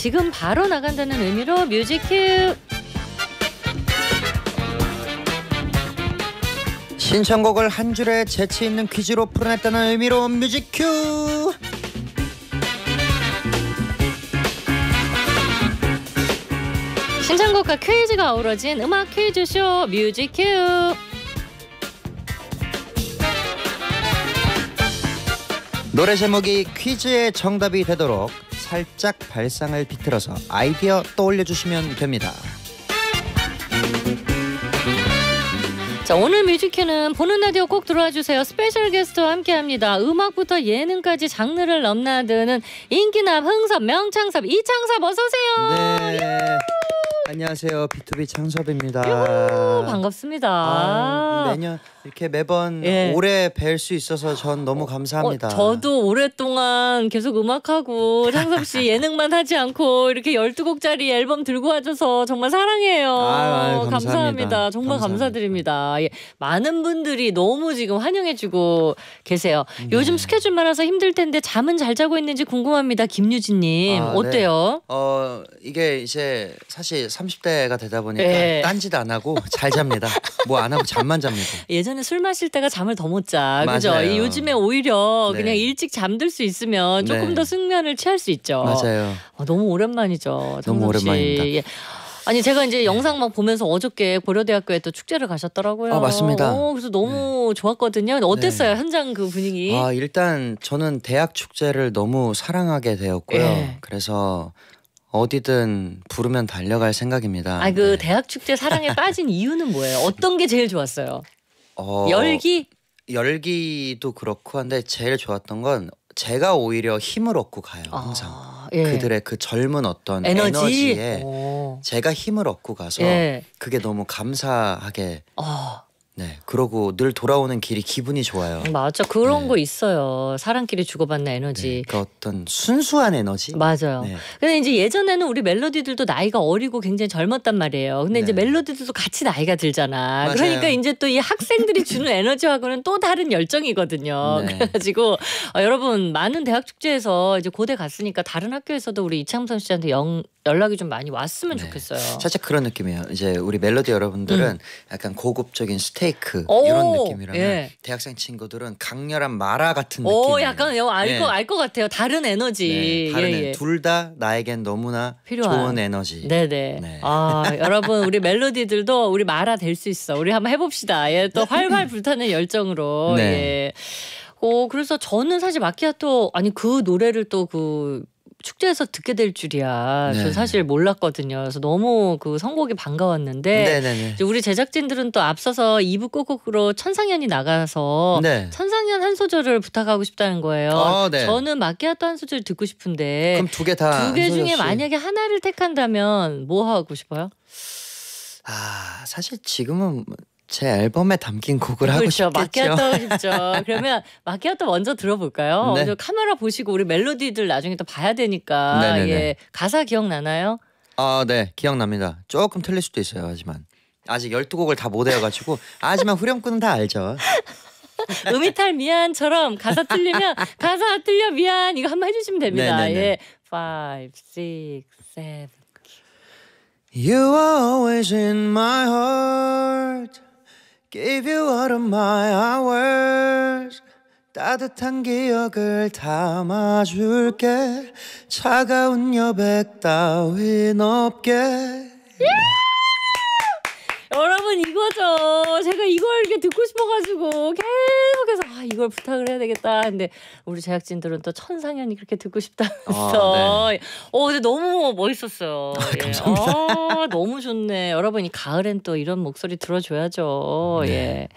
지금 바로 나간다는 의미로 뮤직 큐 신청곡을 한 줄에 재치 있는 퀴즈로 풀어냈다는 의미로 뮤직 큐 신청곡과 퀴즈가 어우러진 음악 퀴즈쇼 뮤직 큐 노래 제목이 퀴즈의 정답이 되도록 살짝 발상을 비틀어서 아이디어 떠올려 주시면 됩니다. 자, 오늘 뮤직큐는 보는 라디오 꼭 들어와 주세요. 스페셜 게스트와 함께합니다. 음악부터 예능까지 장르를 넘나드는 인기남 흥섭 명창섭 이창섭 어서 오세요. 네. 안녕하세요. B2B 창섭입니다. 반갑습니다. 아, 매년 이렇게 매번 예. 오래 뵐 수 있어서 전 너무 감사합니다. 어, 저도 오랫동안 계속 음악하고 창섭 씨 예능만 하지 않고 이렇게 12곡짜리 앨범 들고 와줘서 정말 사랑해요. 아유, 아유, 감사합니다. 감사합니다. 정말 감사합니다. 드립니다 예. 많은 분들이 너무 지금 환영해주고 계세요. 음, 네. 요즘 스케줄 많아서 힘들 텐데 잠은 잘 자고 있는지 궁금합니다. 김유진님 아, 네. 어때요? 네. 어 이게 이제 사실 30대가 되다 보니까 네. 딴짓 안 하고 잘 잡니다. 뭐 안 하고 잠만 잡니다. 예전 예전에 술 마실 때가 잠을 더 못 자. 그죠? 요즘에 오히려 네. 그냥 일찍 잠들 수 있으면 조금 네. 더 숙면을 취할 수 있죠. 맞아요. 아, 너무 오랜만이죠. 너무 오랜만입니다. 예. 아니 제가 이제 네. 영상 막 보면서 어저께 고려대학교에 또 축제를 가셨더라고요. 아 맞습니다. 어, 그래서 너무 네. 좋았거든요. 어땠어요 네. 현장 그 분위기? 아 일단 저는 대학 축제를 너무 사랑하게 되었고요. 예. 그래서 어디든 부르면 달려갈 생각입니다. 아그 네. 대학 축제 사랑에 빠진 이유는 뭐예요? 어떤 게 제일 좋았어요? 어, 열기? 열기도 그렇고 한데 제일 좋았던 건 제가 오히려 힘을 얻고 가요 아, 항상 아, 예. 그들의 그 젊은 어떤 에너지? 에 오. 제가 힘을 얻고 가서 예. 그게 너무 감사하게 어. 네, 그러고 늘 돌아오는 길이 기분이 좋아요. 맞아, 그런 네. 거 있어요. 사람끼리 주고받는 에너지. 네, 그 어떤 순수한 에너지. 맞아요. 네. 근데 이제 예전에는 우리 멜로디들도 나이가 어리고 굉장히 젊었단 말이에요. 근데 이제 네. 멜로디들도 같이 나이가 들잖아. 맞아요. 그러니까 이제 또 이 학생들이 주는 에너지하고는 또 다른 열정이거든요. 네. 그래가지고 어, 여러분 많은 대학 축제에서 이제 고대 갔으니까 다른 학교에서도 우리 이창선 씨한테 영, 연락이 좀 많이 왔으면 네. 좋겠어요. 살짝 그런 느낌이에요. 이제 우리 멜로디 여러분들은 음. 약간 고급적인 스테이 스테이크 오, 이런 느낌이라면 예. 대학생 친구들은 강렬한 마라 같은 느낌. 오 약간 알거알것 예. 같아요. 다른 에너지. 네, 다른 예, 예. 둘다 나에겐 너무나 필요한. 좋은 에너지. 네네. 네. 네. 아 여러분 우리 멜로디들도 우리 마라 될 수 있어. 우리 한번 해봅시다. 예, 또 네. 활활 불타는 열정으로. 네. 예. 어, 그래서 저는 사실 마키아토 아니 그 노래를 또그 축제에서 듣게 될 줄이야. 네. 전 사실 몰랐거든요. 그래서 너무 그 선곡이 반가웠는데 네, 네, 우리 제작진들은 또 앞서서 2부 끝곡으로 천상연이 나가서 네. 천상연 한 소절을 부탁하고 싶다는 거예요. 어, 저는 마키아토 한 소절 듣고 싶은데 그럼 두 개 다 두 개 중에 만약에 하나를 택한다면 뭐 하고 싶어요? 아 사실 지금은 제 앨범에 담긴 곡을 그렇죠. 하고 싶겠죠. 마키아토 싶죠. 그러면 마키아토 먼저 들어볼까요? 네. 먼저 카메라 보시고 우리 멜로디들 나중에 또 봐야 되니까 네네네. 예 가사 기억나나요? 아, 네 기억납니다. 조금 틀릴 수도 있어요. 하지만 아직 12곡을 다 못 외워가지고 하지만 후렴구는 다 알죠. 음이탈 미안처럼 가사 틀리면 가사 틀려 미안 이거 한번 해주시면 됩니다. 네네네. 예, five, six, seven. You are always in my heart. Gave you all of my hours 따뜻한 기억을 담아줄게 차가운 여백 따윈 없게 yeah! 여러분 이거죠. 제가 이걸 이렇게 듣고 싶어가지고 계속해서 아 이걸 부탁을 해야 되겠다. 근데 우리 제작진들은 또 천상현이 그렇게 듣고 싶다그래서 아, 네. 어 근데 너무 멋있었어요. 아, 예. 감사합니다. 아, 너무 좋네. 여러분 이 가을엔 또 이런 목소리 들어줘야죠. 네. 예.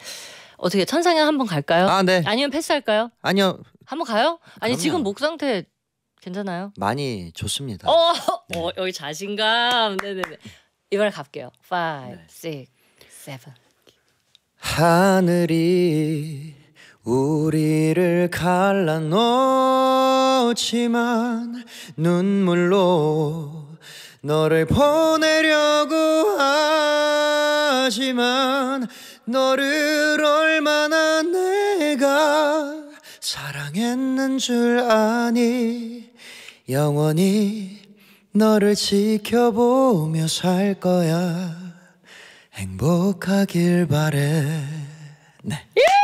어떻게 천상현 한번 갈까요? 아 네. 아니면 패스할까요? 아니요. 한번 가요? 아니 그럼요. 지금 목 상태 괜찮아요? 많이 좋습니다. 어, 네. 어 여기 자신감. 네네네. 이걸 갈게요. 5, 6, 7. 하늘이 우리를 갈라놓지만 눈물로 너를 보내려고 하지만 너를 얼마나 내가 사랑했는 줄 아니 영원히 너를 지켜보며 살 거야 행복하길 바래 네. 예!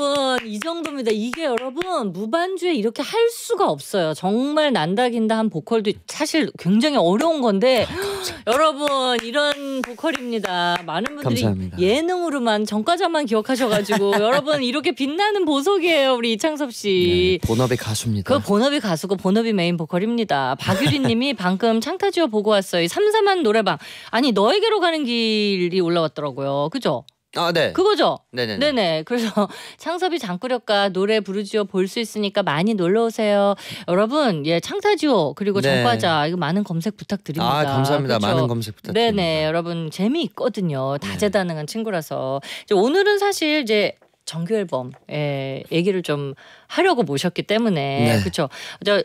여러분 이 정도입니다. 이게 여러분 무반주에 이렇게 할 수가 없어요. 정말 난다긴다 한 보컬도 사실 굉장히 어려운 건데 여러분 이런 보컬입니다. 많은 분들이 감사합니다. 예능으로만 전과자만 기억하셔가지고 여러분 이렇게 빛나는 보석이에요 우리 이창섭 씨. 네, 본업의 가수입니다. 그 본업이 가수고 본업이 메인 보컬입니다. 박유리님이 방금 창타지어 보고 왔어요. 삼삼한 노래방 아니 너에게로 가는 길이 올라왔더라고요. 그죠? 아, 네. 그거죠. 네네. 네네. 그래서 창섭이 장꾸력과 노래 부르지요 볼 수 있으니까 많이 놀러 오세요. 여러분, 예, 창사지오 그리고 정과자 네. 이거 많은 검색 부탁드립니다. 아, 감사합니다. 그렇죠? 많은 검색 부탁드립니다. 네네. 여러분 재미있거든요. 다재다능한 네. 친구라서. 이제 오늘은 사실 이제 정규 앨범 예, 얘기를 좀 하려고 모셨기 때문에 네. 그렇죠. 저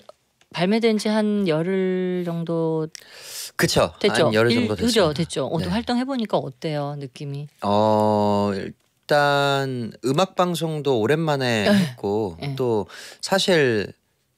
발매된 지 한 열흘 정도 그쵸 됐죠. 한 열흘 정도 일, 됐죠. 그죠 됐죠. 어, 네. 활동해 보니까 어때요 느낌이? 어 일단 음악 방송도 오랜만에 네. 했고 네. 또 사실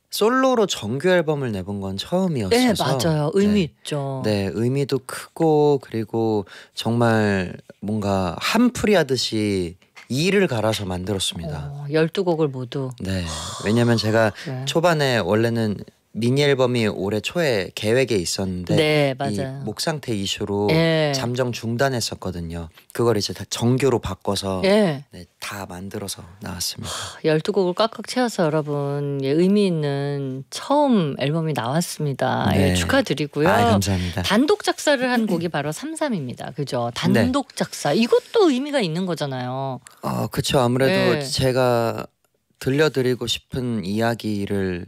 솔로로 정규 앨범을 내본 건 처음이었어서 네 맞아요 의미 네. 있죠 네 의미도 크고 그리고 정말 뭔가 한풀이 하듯이 이를 갈아서 만들었습니다 어, 12곡을 모두 네 왜냐면 제가 네. 초반에 원래는 미니 앨범이 올해 초에 계획에 있었는데 네, 이목 상태 이슈로 예. 잠정 중단했었거든요. 그걸 이제 다정교로 바꿔서 예. 네, 다 만들어서 나왔습니다. 열두 곡을 꽉꽉 채워서 여러분 예, 의미 있는 처음 앨범이 나왔습니다. 예, 네. 축하드리고요. 아, 감사합니다. 단독 작사를 한 곡이 바로 삼삼입니다. 그죠? 네. 단독 작사 이것도 의미가 있는 거잖아요. 아, 그렇죠. 아무래도 예. 제가 들려드리고 싶은 이야기를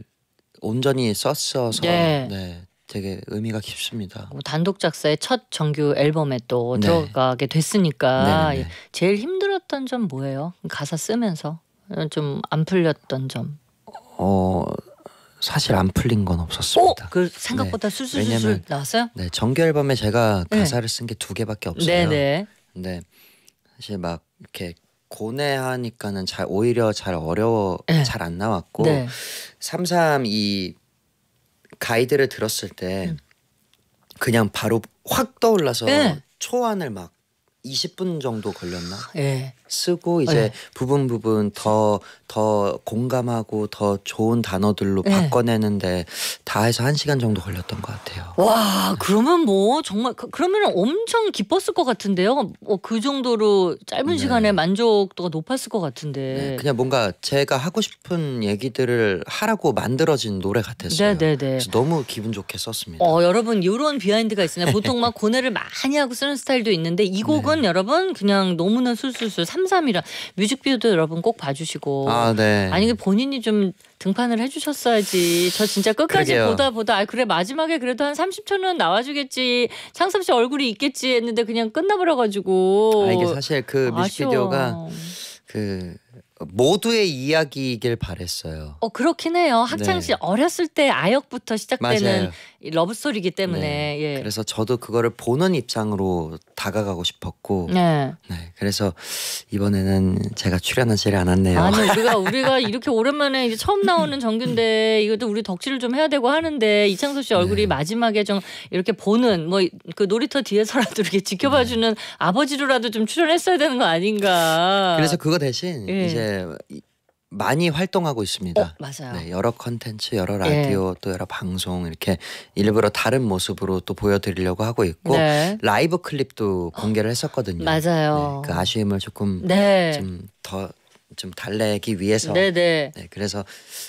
온전히 썼어서 네. 네. 되게 의미가 깊습니다. 어, 단독 작사의 첫 정규 앨범에 또 네. 들어가게 됐으니까 네네네. 네, 네. 제일 힘들었던 점 뭐예요? 가사 쓰면서 어, 좀안 풀렸던 점. 어 사실 안 풀린 건 없었습니다. 오! 어? 그 생각보다 네. 술술술 왜냐면, 나왔어요? 네 정규 앨범에 제가 네. 가사를 쓴 게 두 개밖에 없어요. 네네. 근 사실 막 이렇게 고뇌하니까는 잘 오히려 잘 어려워 네. 예. 잘안 나왔고 네. 삼삼 이 가이드를 들었을 때 음. 그냥 바로 확 떠올라서 네. 초안을 막 20분 정도 걸렸나? 네. 쓰고 예. 이제 네. 부분 부분 더 더 공감하고 더 좋은 단어들로 네. 바꿔내는데 다 해서 1시간 정도 걸렸던 것 같아요. 와, 그러면 뭐 정말 그, 그러면 엄청 기뻤을 것 같은데요. 뭐그 정도로 짧은 네. 시간에 만족도가 높았을 것 같은데. 네, 그냥 뭔가 제가 하고 싶은 얘기들을 하라고 만들어진 노래 같았어요. 네, 네, 네. 너무 기분 좋게 썼습니다. 어, 여러분 이런 비하인드가 있으냐 보통 막 고뇌를 많이 하고 쓰는 스타일도 있는데 이 네. 곡은 여러분 여러분 그냥 너무나 술술술 삼삼이라 뮤직비디오도 여러분 꼭 봐주시고 아, 네. 아니 그 본인이 좀 등판을 해주셨어야지 저 진짜 끝까지 그러게요. 보다 보다 아 그래 마지막에 그래도 한 30초는 나와주겠지 창섭 씨 얼굴이 있겠지 했는데 그냥 끝나버려가지고 아 이게 사실 그 뮤직비디오가 아쉬워. 그 모두의 이야기이길 바랬어요. 어 그렇긴 해요. 학창 시 네. 어렸을 때 아역부터 시작되는 맞아요. 러브 스토리이기 때문에 네. 예. 그래서 저도 그거를 보는 입장으로 다가가고 싶었고 네. 네. 그래서 이번에는 제가 출연하지를 않았네요. 아니 우리가 우리가 이렇게 오랜만에 이제 처음 나오는 정규인데 이것도 우리 덕질을 좀 해야 되고 하는데 이창섭 씨 얼굴이 네. 마지막에 좀 이렇게 보는 뭐 그 놀이터 뒤에서라도 이렇게 지켜봐주는 네. 아버지로라도 좀 출연했어야 되는 거 아닌가. 그래서 그거 대신 예. 이제 많이 활동하고 있습니다. 어, 맞아요. 네, 여러 컨텐츠, 여러 예. 라디오, 예. 또 여러 방송 이렇게 일부러 다른 모습으로 또 보여드리려고 하고 있고 네. 라이브 클립도 어, 공개를 했었거든요. 맞아요. 네, 그 아쉬움을 조금 좀 더좀 네. 좀 달래기 위해서. 네네. 네. 네, 그래서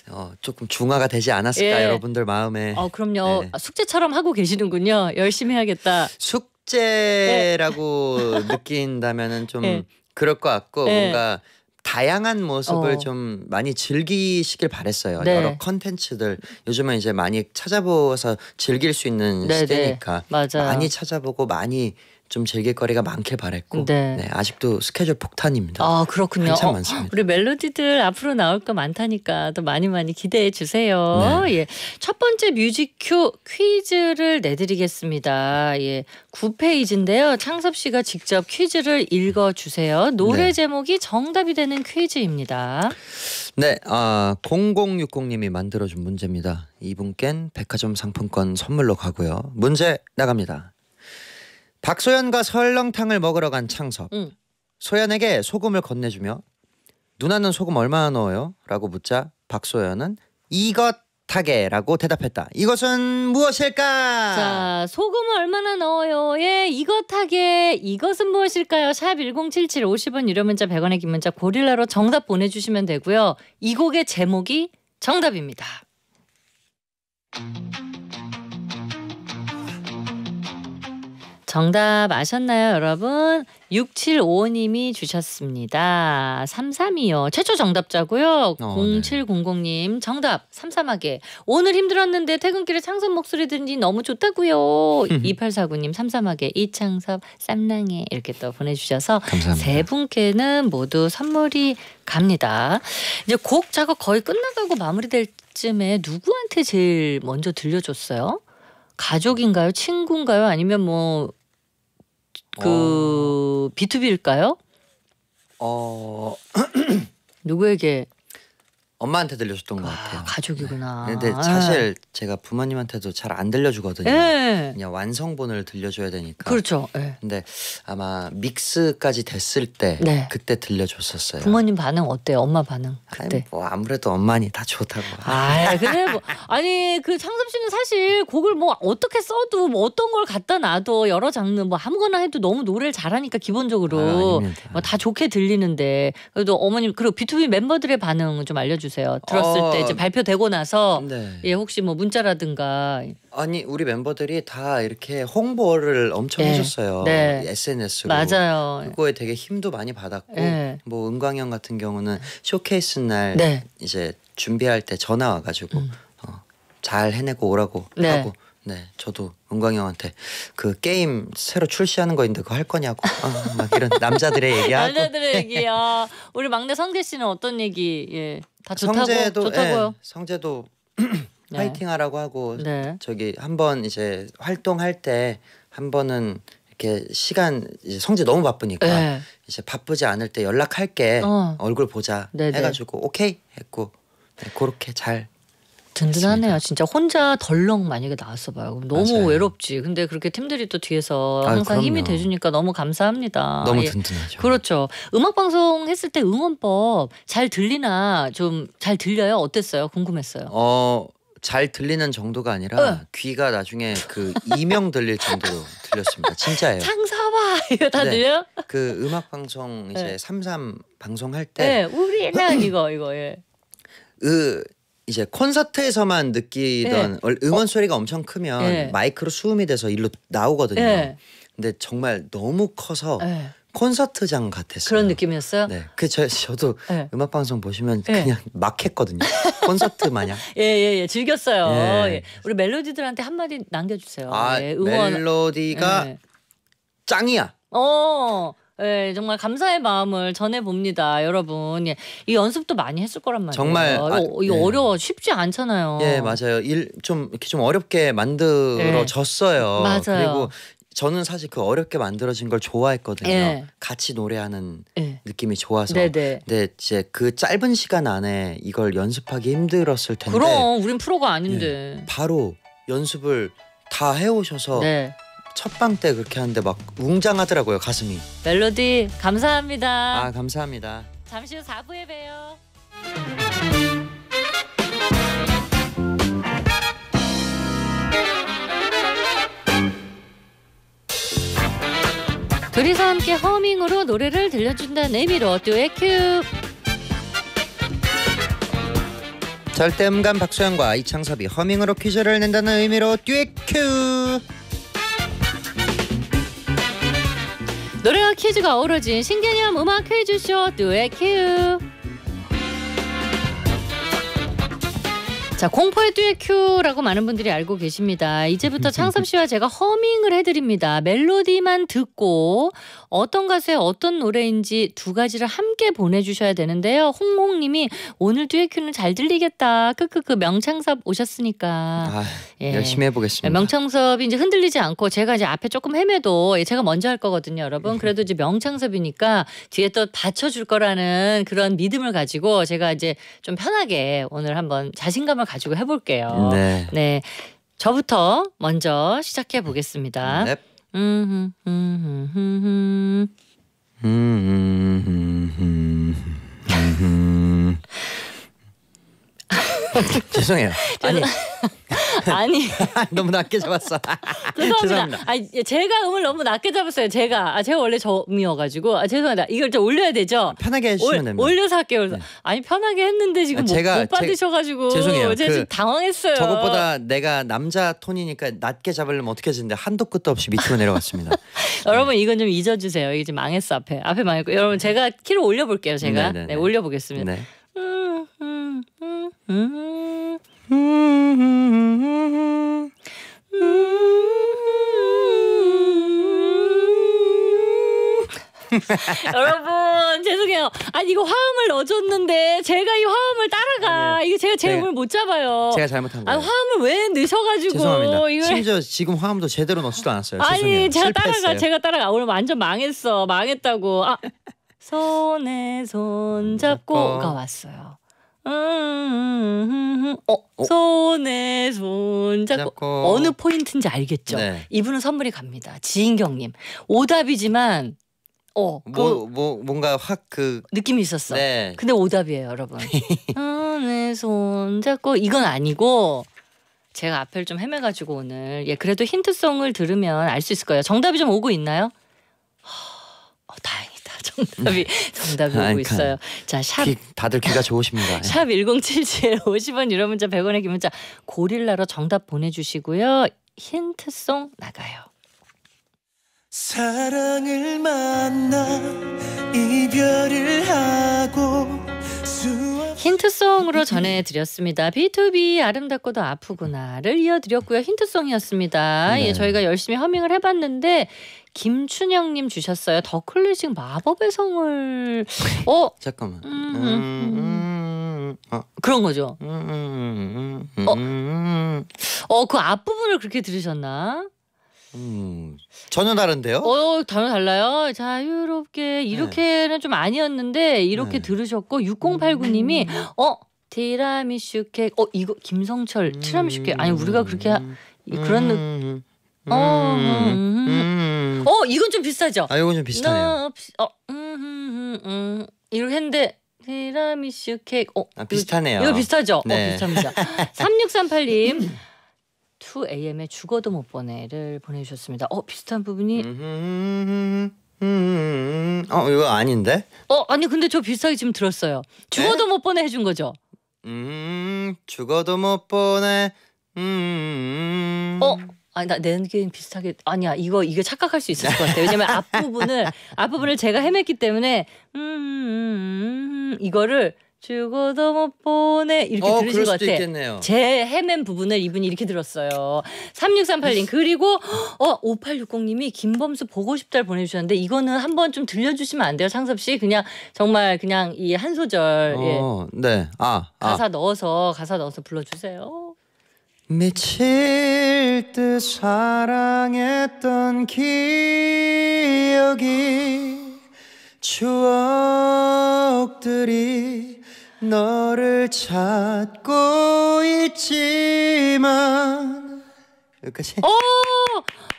어, 조금 중화가 되지 않았을까 예. 여러분들 마음에. 어, 그럼요. 네. 아, 숙제처럼 하고 계시는군요. 열심히 해야겠다. 숙제라고 느낀다면은 좀 예. 그럴 것 같고 예. 뭔가. 다양한 모습을 어. 좀 많이 즐기시길 바랬어요. 네. 여러 컨텐츠들 요즘은 이제 많이 찾아보서 즐길 수 있는 네, 네. 시대니까 맞 많이 찾아보고 많이 좀 즐길거리가 많길 바랬고 네. 네, 아직도 스케줄 폭탄입니다. 아 그렇군요. 참 어, 많습니다. 우리 멜로디들 앞으로 나올 거 많다니까 더 많이 많이 기대해 주세요. 네. 예, 첫 번째 뮤직큐 퀴즈를 내드리겠습니다. 예, 9페이지인데요. 창섭 씨가 직접 퀴즈를 읽어 주세요. 노래 네. 제목이 정답이 되는 퀴즈입니다. 네, 아 0060님이 만들어준 문제입니다. 이분껜 백화점 상품권 선물로 가고요. 문제 나갑니다. 박소연과 설렁탕을 먹으러 간 창섭. 응. 소연에게 소금을 건네주며 누나는 소금 얼마나 넣어요? 라고 묻자 박소연은 이것 하게라고 대답했다. 이것은 무엇일까? 자, 소금을 얼마나 넣어요? 예, 이것하게 이것은 무엇일까요? 샵1077 50원 유료 문자 100원의 긴 문자 고릴라로 정답 보내 주시면 되고요. 이 곡의 제목이 정답입니다. 정답 아셨나요, 여러분? 6755님이 주셨습니다. 33이요. 최초 정답자고요. 어, 0700님 정답 3 3하게 오늘 힘들었는데 퇴근길에 창섭 목소리 들으니 너무 좋다고요. 2849님 삼삼하게 이창섭 쌈낭에 이렇게 또 보내주셔서 감세 분께는 모두 선물이 갑니다. 이제 곡 작업 거의 끝나가고 마무리될 쯤에 누구한테 제일 먼저 들려줬어요? 가족인가요? 친구인가요? 아니면 뭐그 어. B2B일까요? 어 누구에게 엄마한테 들려줬던 것 아, 같아요. 아, 가족이구나. 네. 근데 사실 네. 제가 부모님한테도 잘 안 들려주거든요. 네. 그냥 완성본을 들려줘야 되니까. 그렇죠. 네. 근데 아마 믹스까지 됐을 때 네. 그때 들려줬었어요. 부모님 반응 어때요? 엄마 반응 그때? 아니, 뭐 아무래도 엄마니 다 좋다고. 아 그래 뭐 아니 그 창섭 씨는 사실 곡을 뭐 어떻게 써도 뭐 어떤 걸 갖다 놔도 여러 장르 뭐 아무거나 해도 너무 노래를 잘하니까 기본적으로 아, 뭐다 뭐 좋게 들리는데 그래도 어머님 그리고 비투비 멤버들의 반응 좀 알려주세요. 주세요. 들었을 어, 때 이제 발표되고 나서 네. 예 혹시 뭐 문자라든가 아니 우리 멤버들이 다 이렇게 홍보를 엄청 네. 해줬어요. 네. SNS로 맞아요. 그거에 되게 힘도 많이 받았고 네. 뭐 은광형 같은 경우는 쇼케이스 날 네. 이제 준비할 때 전화 와가지고 음. 어, 잘 해내고 오라고 네. 하고 네, 저도 은광 형한테 그 게임 새로 출시하는 거 있는데 그거 할 거냐고 아, 막 이런 남자들의 얘기하고 남자들의 얘기야. 우리 막내 성재 씨는 어떤 얘기 예. 다 성재도 좋다고, 요 예, 성재도 파이팅하라고 네. 하고 네. 저기 한번 이제 활동할 때 한 번은 이렇게 시간 이제 성재 너무 바쁘니까 네. 이제 바쁘지 않을 때 연락할게 어. 얼굴 보자 네네. 해가지고 오케이 했고 네, 그렇게 잘 든든하네요. 진짜 혼자 덜렁 만약에 나왔어 봐요. 너무 맞아요. 외롭지. 근데 그렇게 팀들이 또 뒤에서 항상 그럼 힘이 돼주니까 너무 감사합니다. 너무 예. 든든하죠. 그렇죠. 음악 방송 했을 때 응원법 잘 들리나 좀 잘 들려요? 어땠어요? 궁금했어요. 어. 잘 들리는 정도가 아니라 응. 어. 귀가 나중에 그 이명 들릴 정도로 들렸습니다. 진짜예요. 창사봐 이거 다 네. 들려? 그 음악 방송 이제 네. 삼삼 네. 방송할 때 네, 우리는 이거 이거 예. 으 그 이제 콘서트에서만 느끼던 네. 응원 소리가 엄청 크면 네. 마이크로 수음이 돼서 일로 나오거든요. 네. 근데 정말 너무 커서 네. 콘서트장 같았어요. 그런 느낌이었어요? 네. 그 저, 저도 네. 음악 방송 보시면 네. 그냥 막 했거든요. 콘서트 마냥. 예, 예, 예. 즐겼어요. 예. 예. 우리 멜로디들한테 한마디 남겨 주세요. 아, 예. 응원. 멜로디가 예. 짱이야. 어. 예, 정말 감사의 마음을 전해봅니다, 여러분. 예, 이 연습도 많이 했을 거란 말이에요. 정말 어, 아, 이거, 네. 어려워, 쉽지 않잖아요. 예, 맞아요. 일 좀 이렇게 좀 어렵게 만들어졌어요. 네, 맞아요. 그리고 저는 사실 그 어렵게 만들어진 걸 좋아했거든요. 예. 같이 노래하는 예. 느낌이 좋아서. 네네. 네. 근데 이제 그 짧은 시간 안에 이걸 연습하기 힘들었을 텐데. 그럼 우린 프로가 아닌데. 예. 바로 연습을 다 해오셔서 네. 첫방때 그렇게 하는데 막 웅장하더라고요 가슴이. 멜로디 감사합니다. 아 감사합니다. 잠시 후 4부에 봬요. 둘이서 함께 허밍으로 노래를 들려준다는 의미로 듀엣 큐. 절대음감 박수현과 이창섭이 허밍으로 퀴즈를 낸다는 의미로 듀엣 큐. 노래와 퀴즈가 어우러진 신개념 음악 퀴즈쇼 듀엣 큐. 자 공포의 듀엣 큐라고 많은 분들이 알고 계십니다. 이제부터 창섭 씨와 제가 허밍을 해드립니다. 멜로디만 듣고 어떤 가수의 어떤 노래인지 두 가지를 함께 보내주셔야 되는데요. 홍홍님이 오늘 듀엣 큐는 잘 들리겠다. 크크크 명창섭 오셨으니까 아, 예. 열심히 해보겠습니다. 예, 명창섭이 이제 흔들리지 않고 제가 이제 앞에 조금 헤매도 예, 제가 먼저 할 거거든요, 여러분. 그래도 이제 명창섭이니까 뒤에 또 받쳐줄 거라는 그런 믿음을 가지고 제가 이제 좀 편하게 오늘 한번 자신감을 가지고 해볼게요. 네. 네. 저부터 먼저 시작해 보겠습니다. 넵. 음, 음, 음, 죄송해요. 아니 아니 너무 낮게 잡았어. 죄송합니다. 죄송합니다. 아 제가 음을 너무 낮게 잡았어요. 제가 아 제가 원래 저음이어가지고 아 죄송합니다. 이걸 좀 올려야 되죠. 아, 편하게 해주시면 됩니다. 올려서 할게요. 네. 아니 편하게 했는데 지금 아, 제가, 못, 받으셔가지고 제, 죄송해요. 제가 그, 지금 당황했어요. 저것보다 내가 남자 톤이니까 낮게 잡으려면 어떻게 했는데 한도 끝도 없이 밑으로 내려갔습니다. 네. 여러분 이건 좀 잊어주세요. 이게 지금 망했어 앞에 앞에 망했고 여러분 제가 키를 올려볼게요. 제가 네, 네, 네. 네 올려보겠습니다. 여러분 죄송해요. 아니 이거 화음을 넣어줬는데 제가 이 화음을 따라가 아니요 이게 제가 제 네. 음을 못 잡아요. 제가 잘못한 아, 거예요. 아 화음을 왜 넣으셔가지고 죄송합니다. 이걸... 심지어 지금 화음도 제대로 넣지도 않았어요. 아니 죄송해요. 제가 실패했어요. 따라가 제가 따라가 아, 오늘 완전 망했어 망했다고. 아 손에 손 잡고가 왔어요. 음, 음, 음, 어, 어, 손에 손 잡고. 잡고. 어느 포인트인지 알겠죠. 네. 이분은 선물이 갑니다. 지인경님 오답이지만 어, 그 뭐, 뭔가 확 그 느낌이 있었어. 네. 근데 오답이에요, 여러분. 손에 손 잡고 이건 아니고 제가 앞을 좀 헤매가지고 오늘 예 그래도 힌트송을 들으면 알 수 있을 거예요. 정답이 좀 오고 있나요? 어, 다행. 정답이 음. 정답이 아, 오고 그니 있어요. 자, 샵 귀, 다들 귀가 좋으십니다. 샵1 0 7 7 50원 유료 문자 100원의 긴 문자 고릴라로 정답 보내 주시고요. 힌트송 나가요. 사랑을 만나 이별을 하고 힌트송으로 전해드렸습니다. B2B 아름답고도 아프구나를 이어드렸고요. 힌트송이었습니다. 네. 예, 저희가 열심히 허밍을 해봤는데 김춘영님 주셨어요. 더 클래식 마법의 성을 어 잠깐만. 음, 음, 음. 음. 음. 어. 그런 거죠. 음, 어, 어, 그 앞부분을 그렇게 들으셨나? 음, 전혀 다른데요? 어, 전혀 달라요. 자유롭게 이렇게는 네. 좀 아니었는데 이렇게 네. 들으셨고 6089님이 음. 어 티라미슈 케이크 어 이거 김성철 음. 티라미슈 케이크 아니 우리가 그렇게 하, 그런 느 음, 음, 어, 음, 음. 어 이건 좀비싸죠아 이건 좀 비슷하네요. 나, 어, 음, 음, 음, 음. 이렇게 했는데 티라미슈 케이크 어 아, 비슷하네요. 이거, 이거 비슷하죠? 어, 네. 어 비슷합니다. 3638님 2AM의 죽어도 못 보내를 보내주셨습니다. 어 비슷한 부분이 음, 어 이거 아닌데? 어 아니 근데 저 비슷하게 지금 들었어요. 죽어도 에? 못 보내 해준 거죠? 음 죽어도 못 보내. 음. 어 아니 나내 느낌 비슷하게 아니야 이거 이게 착각할 수 있을 것 같아. 왜냐면 앞 부분을 앞 부분을 제가 헤맸기 때문에 음, 음, 음, 음, 음 이거를 죽어도 못 보내 이렇게 어, 들으신 것 같아. 있겠네요. 제 헤맨 부분을 이분이 이렇게 들었어요. 3638님 그리고 어 5860님이 김범수 보고 싶다를 보내주셨는데 이거는 한번 좀 들려주시면 안 돼요 상섭 씨 그냥 정말 그냥 이 한 소절 어, 예. 네. 아, 아, 가사 넣어서 가사 넣어서 불러주세요. 미칠 듯 사랑했던 기억이 추억들이 너를 찾고 있지만 여기까지. 오, 어,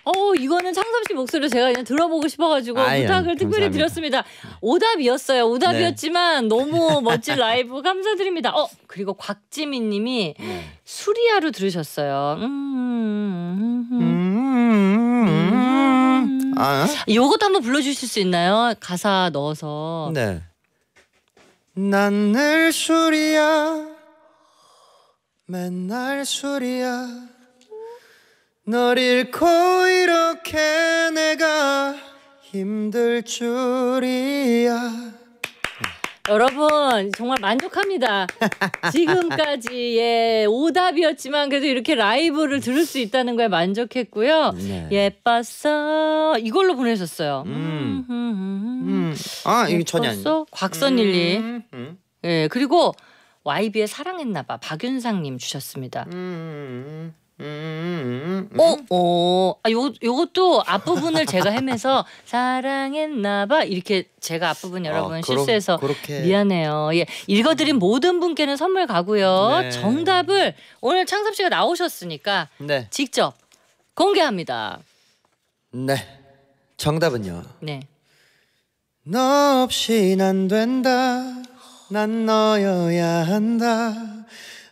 오 어, 이거는 창섭 씨 목소리를 제가 그냥 들어보고 싶어가지고 아 부탁을 특별히 드렸습니다. 오답이었어요. 오답이었지만 네. 너무 멋진 라이브 감사드립니다. 어 그리고 곽지민님이 네. 수리아로 들으셨어요. 음, 음, 음, 음. 음. 아? 요것도 한번 불러주실 수 있나요? 가사 넣어서. 네. 난늘 술이야 맨날 술이야 널 잃고 이렇게 내가 힘들 줄이야 여러분 정말 만족합니다. 지금까지의 오답이었지만 그래도 이렇게 라이브를 들을 수 있다는 거에 만족했고요. 네. 예뻤어 이걸로 보내셨어요. 음. 음. 음. 아 이게 전혀 곽선일리. 음, 음. 예 그리고 YB의 사랑했나봐 박윤상님 주셨습니다. 음. 음 음, 음, 음. 어, 어. 아, 요, 요것도 앞부분을 제가 헤매서 사랑했나봐 이렇게 제가 앞부분 아, 여러분 아, 그럼, 실수해서 그렇게. 미안해요. 예, 읽어드린 음. 모든 분께는 선물 가고요. 네. 정답을 오늘 창섭 씨가 나오셨으니까 네. 직접 공개합니다. 네, 정답은요. 네. 너 없인 안 된다. 난 너여야 한다.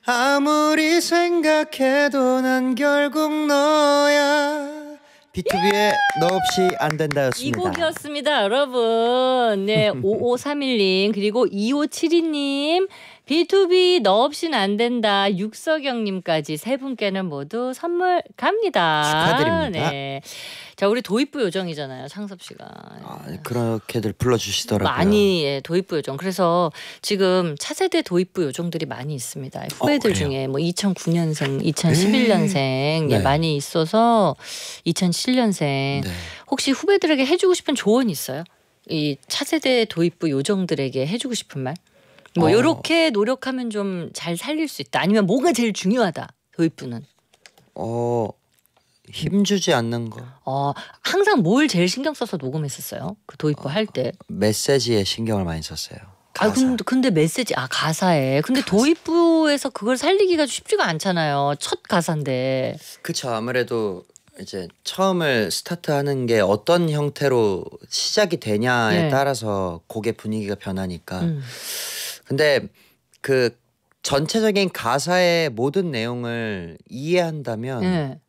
아무리 생각해도 난 결국 너야 비투비의너 없이 안 된다였습니다. 이 곡이었습니다, 여러분. 네, 5531님 그리고 2572님 B2B 너없인안 된다. 육서경님까지 세 분께는 모두 선물 갑니다. 축하드립니다. 네. 자, 우리 도입부 요정이잖아요, 창섭 씨가. 아, 그렇게들 불러주시더라고요. 많이 예, 도입부 요정. 그래서 지금 차세대 도입부 요정들이 많이 있습니다. 어, 후배들 어, 중에 뭐 2009년생, 2011년생 예, 네. 많이 있어서 2007년생. 네. 혹시 후배들에게 해주고 싶은 조언 있어요? 이 차세대 도입부 요정들에게 해주고 싶은 말? 뭐 어. 요렇게 노력하면 좀 잘 살릴 수 있다. 아니면 뭐가 제일 중요하다. 도입부는. 어 힘주지 않는 거. 어 항상 뭘 제일 신경 써서 녹음했었어요? 그 도입부 어, 할 때. 메시지에 신경을 많이 썼어요. 아, 가사. 아 근데, 근데 메시지 아 가사에 근데 가사. 도입부에서 그걸 살리기가 쉽지가 않잖아요 첫 가사인데 그쵸 아무래도 이제 처음을 스타트하는 게 어떤 형태로 시작이 되냐에 네. 따라서 곡의 분위기가 변하니까 음. 근데 그 전체적인 가사의 모든 내용을 이해한다면 네.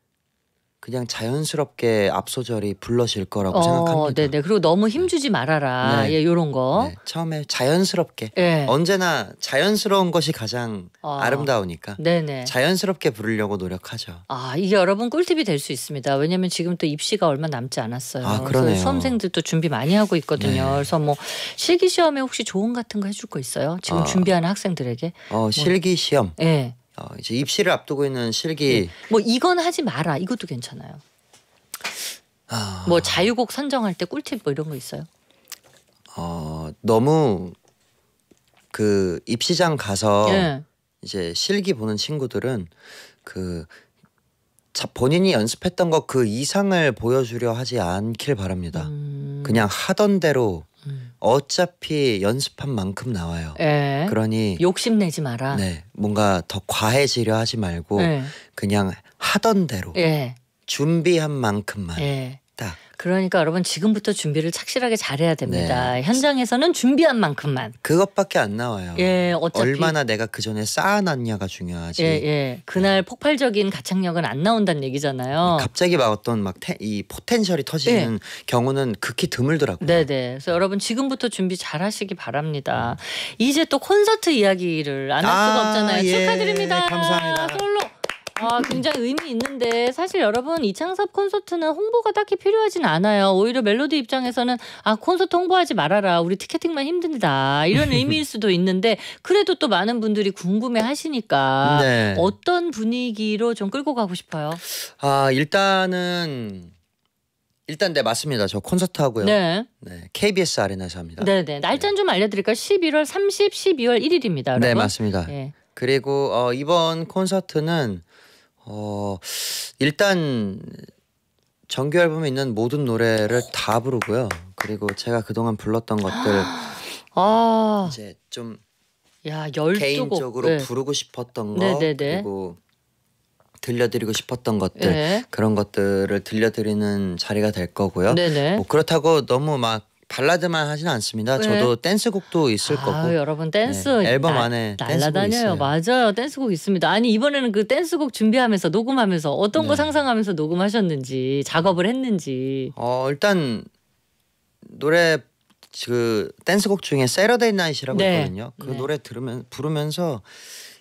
그냥 자연스럽게 앞소절이 불러질 거라고 어, 생각합니다. 네네. 그리고 너무 네. 힘주지 말아라. 네. 예, 요런 거. 네. 처음에 자연스럽게. 네. 언제나 자연스러운 것이 가장 어. 아름다우니까. 네네. 자연스럽게 부르려고 노력하죠. 아, 이게 여러분 꿀팁이 될 수 있습니다. 왜냐면 하 지금 또 입시가 얼마 남지 않았어요. 아, 그러네요. 수험생들도 준비 많이 하고 있거든요. 네. 그래서 뭐 실기 시험에 혹시 조언 같은 거 해줄 거 있어요? 지금 어. 준비하는 학생들에게? 어, 뭐. 실기 시험. 예. 뭐. 어, 이제 입시를 앞두고 있는 실기. 네. 뭐 이건 하지 마라. 이것도 괜찮아요. 아... 뭐 자유곡 선정할 때 꿀팁 뭐 이런 거 있어요? 어 너무 그 입시장 가서 네. 이제 실기 보는 친구들은 그 자, 본인이 연습했던 것 그 이상을 보여주려 하지 않길 바랍니다. 음... 그냥 하던 대로 음. 어차피 연습한 만큼 나와요. 에. 예. 그러니 욕심 내지 마라. 네, 뭔가 더 과해지려 하지 말고 에. 예. 그냥 하던 대로 에. 예. 준비한 만큼만 딱. 그러니까 여러분 지금부터 준비를 착실하게 잘해야 됩니다. 네. 현장에서는 준비한 만큼만. 그것밖에 안 나와요. 예, 어차피 얼마나 내가 그 전에 쌓아놨냐가 중요하지. 예, 예. 그날 네. 폭발적인 가창력은 안 나온다는 얘기잖아요. 네, 갑자기 막 어떤 막이 포텐셜이 터지는 네. 경우는 극히 드물더라고요. 네, 네. 그래서 여러분 지금부터 준비 잘하시기 바랍니다. 음. 이제 또 콘서트 이야기를 안 할 수가 아, 없잖아요. 예. 축하드립니다. 감사합니다. 아, 굉장히 의미 있는데 사실 여러분 이창섭 콘서트는 홍보가 딱히 필요하진 않아요. 오히려 멜로디 입장에서는 아 콘서트 홍보하지 말아라. 우리 티켓팅만 힘든다. 이런 의미일 수도 있는데 그래도 또 많은 분들이 궁금해하시니까 네. 어떤 분위기로 좀 끌고 가고 싶어요? 아 일단은 일단 네 맞습니다. 저 콘서트 하고요. 네. 네 KBS 아레나에서 합니다. 네네 네. 날짜는 네. 좀 알려드릴까요? 11월 30, 12월 1일입니다. 여러분. 네 맞습니다. 네. 그리고 어, 이번 콘서트는 어 일단 정규 앨범에 있는 모든 노래를 다 부르고요. 그리고 제가 그동안 불렀던 것들 아. 이제 좀 야, 개인적으로 네. 부르고 싶었던 거 네, 네, 그리고 들려드리고 싶었던 것들 네. 그런 것들을 들려드리는 자리가 될 거고요. 뭐 그렇다고 너무 막 발라드만 하진 않습니다. 네. 저도 댄스곡도 있을 아, 거고. 여러분 네, 댄스 네, 앨범 나, 안에 날라다녀요. 맞아요. 댄스곡 있습니다. 아니 이번에는 그 댄스곡 준비하면서 녹음하면서 어떤 네. 거 상상하면서 녹음하셨는지 작업을 했는지. 어 일단 노래 그 댄스곡 중에 세러데이 나잇이라고 네. 있거든요. 그 네. 노래 들으면 부르면서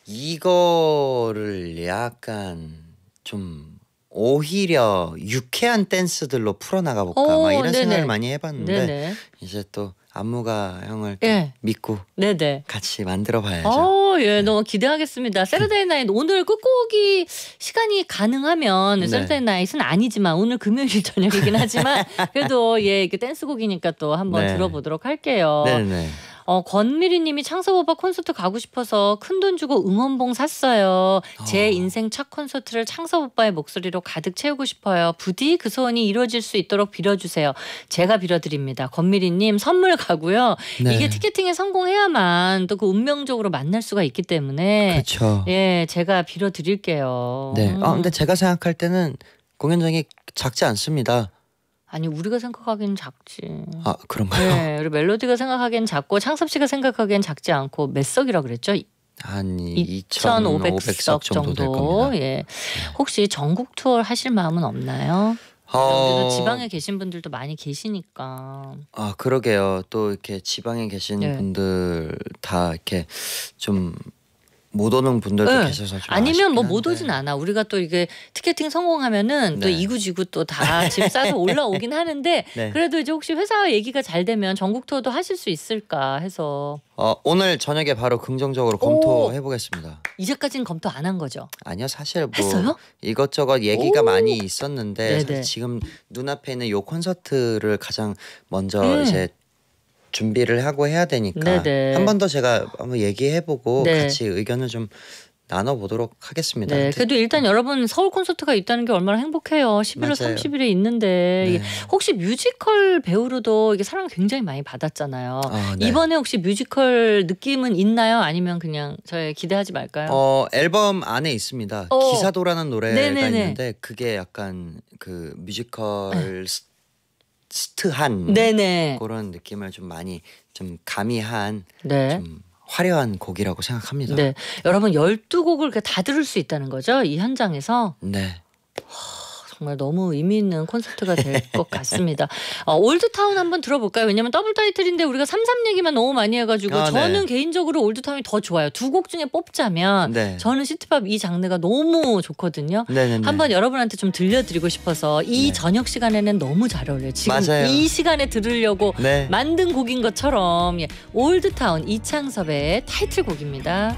이거를 약간 좀 오히려 유쾌한 댄스들로 풀어나가 볼까 막 이런 네네. 생각을 많이 해봤는데 네네. 이제 또 안무가 형을 예. 믿고 네네. 같이 만들어 봐야죠. 어, 예, 네. 너무 기대하겠습니다. 세르데이 나잇 오늘 끝곡이 시간이 가능하면 세르데이 네. 나잇은 아니지만 오늘 금요일 저녁이긴 하지만 그래도 예, 댄스곡이니까 또 한번 네. 들어보도록 할게요. 네네. 어, 권미리님이 창섭오빠 콘서트 가고 싶어서 큰 돈 주고 응원봉 샀어요. 제 아. 인생 첫 콘서트를 창섭오빠의 목소리로 가득 채우고 싶어요. 부디 그 소원이 이루어질 수 있도록 빌어주세요. 제가 빌어드립니다. 권미리님 선물 가고요. 네. 이게 티켓팅에 성공해야만 또 그 운명적으로 만날 수가 있기 때문에 그렇죠. 예, 제가 빌어드릴게요. 네. 아 근데 음. 제가 생각할 때는 공연장이 작지 않습니다. 아니 우리가 생각하기엔 작지. 아 그런가요? 네, 그리 멜로디가 생각하기엔 작고 창섭 씨가 생각하기엔 작지 않고 몇 석이라 그랬죠? 한 2,500석 정도, 정도 될 겁니다. 예. 네. 혹시 전국 투어 하실 마음은 없나요? 어... 지방에 계신 분들도 많이 계시니까. 아 그러게요. 또 이렇게 지방에 계신 네. 분들 다 이렇게 좀못 오는 분들도 네. 계셔서 아니면 뭐 못 오진 않아. 우리가 또 이게 티켓팅 성공하면은 네. 또 이구지구 또 다집 싸서 올라오긴 하는데 네. 그래도 이제 혹시 회사 얘기가 잘 되면 전국 투어도 하실 수 있을까 해서 어, 오늘 저녁에 바로 긍정적으로 검토해 보겠습니다. 이제까지는 검토 안 한 거죠? 아니요 사실 뭐 했어요? 이것저것 얘기가 오. 많이 있었는데 지금 눈앞에 있는 요 콘서트를 가장 먼저 음. 이제 준비를 하고 해야 되니까 한 번 더 제가 한번 얘기해보고 네. 같이 의견을 좀 나눠보도록 하겠습니다. 네, 네. 그래도 일단 여러분 서울 콘서트가 있다는 게 얼마나 행복해요. 11월 맞아요. 30일에 있는데 네. 혹시 뮤지컬 배우로도 이게 사랑을 굉장히 많이 받았잖아요. 어, 네. 이번에 혹시 뮤지컬 느낌은 있나요? 아니면 그냥 저희 기대하지 말까요? 어, 앨범 안에 있습니다. 어. 기사도라는 노래가 네네네. 있는데 그게 약간 그 뮤지컬 네. 스트한 네네. 그런 느낌을 좀 많이 좀 가미한 네. 좀 화려한 곡이라고 생각합니다. 네. 여러분 12곡을 다 들을 수 있다는 거죠? 이 현장에서? 네. 정말 너무 의미 있는 콘서트가 될 것 같습니다. 어, 올드타운 한번 들어볼까요? 왜냐면 더블 타이틀인데 우리가 삼삼 얘기만 너무 많이 해가지고 아, 네. 저는 네. 개인적으로 올드타운이 더 좋아요. 두 곡 중에 뽑자면 네. 저는 시트팝 이 장르가 너무 좋거든요. 네네네. 네, 네. 한번 여러분한테 좀 들려드리고 싶어서 이 네. 저녁 시간에는 너무 잘 어울려요. 지금 맞아요. 이 시간에 들으려고 만든 곡인 것처럼 예. 올드타운 이창섭의 타이틀곡입니다.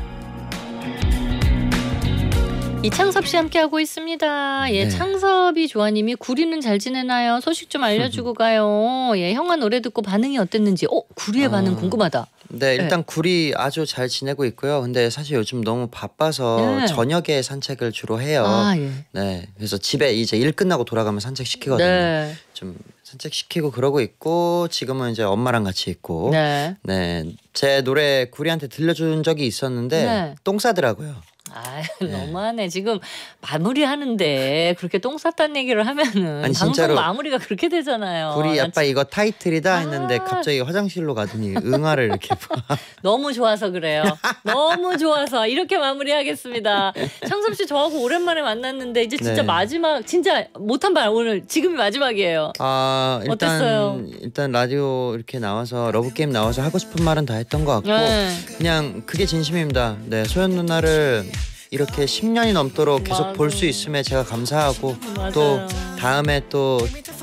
이창섭 씨 함께하고 있습니다. 예, 네. 창섭이 조아님이 구리는 잘 지내나요? 소식 좀 알려주고 가요. 예, 형아 노래 듣고 반응이 어땠는지. 어, 구리의 어... 반응 궁금하다. 네, 예. 일단 네. 구리 아주 잘 지내고 있고요. 근데 사실 요즘 너무 바빠서 네. 저녁에 산책을 주로 해요. 아, 예. 네, 그래서 집에 이제 일 끝나고 돌아가면 산책 시키거든요. 네. 좀 산책 시키고 그러고 있고 지금은 이제 엄마랑 같이 있고. 네, 네 제 노래 구리한테 들려준 적이 있었는데 네. 똥 싸더라고요. 아 너무하네. 지금 마무리하는데 그렇게 똥 쌌다는 얘기를 하면은 아니, 방송 마무리가 그렇게 되잖아요. 우리 아, 아빠 이거 타이틀이다 아. 했는데 아 갑자기 화장실로 가더니 응아를 이렇게 너무 좋아서 그래요. 너무 좋아서 이렇게 마무리하겠습니다. 창섭 씨 저하고 오랜만에 만났는데 이제 진짜 네. 마지막 진짜 못한 말 오늘 지금이 마지막이에요. 아 일단 어땠어요? 일단 라디오 이렇게 나와서 러브 게임 나와서 하고 싶은 말은 다 했던 것 같고 네. 그냥 그게 진심입니다. 네 소연 누나를 이렇게 10년이 넘도록 계속 볼 수 있음에 제가 감사하고 또 다음에 또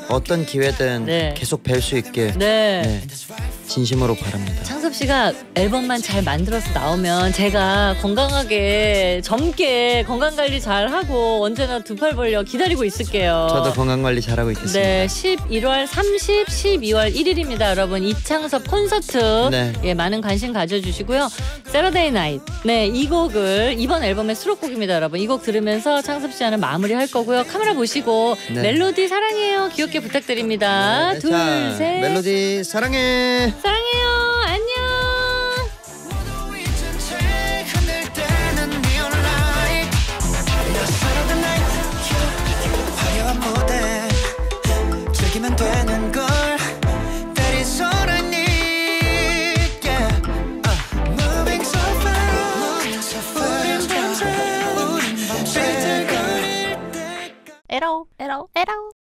어떤 기회든 네. 계속 뵐 수 있게 네. 네. 진심으로 바랍니다. 창섭 씨가 앨범만 잘 만들어서 나오면 제가 건강하게 젊게 건강 관리 잘 하고 언제나 두 팔 벌려 기다리고 있을게요. 저도 건강 관리 잘하고 있겠습니다. 네, 11월 30, 12월 1일입니다, 여러분. 이창섭 콘서트 네. 예, 많은 관심 가져주시고요. 세러데이 나잇. 네, 이 곡을 이번 앨범의 수록곡입니다, 여러분. 이 곡 들으면서 창섭 씨와는 마무리할 거고요. 카메라 보시고 네. 멜로디 사랑해요, 귀엽게. 함께 부탁드립니다. 네, 네, 둘, 자, 셋. 멜로디 사랑해. 사랑해요. 안녕. 에러 에러 에러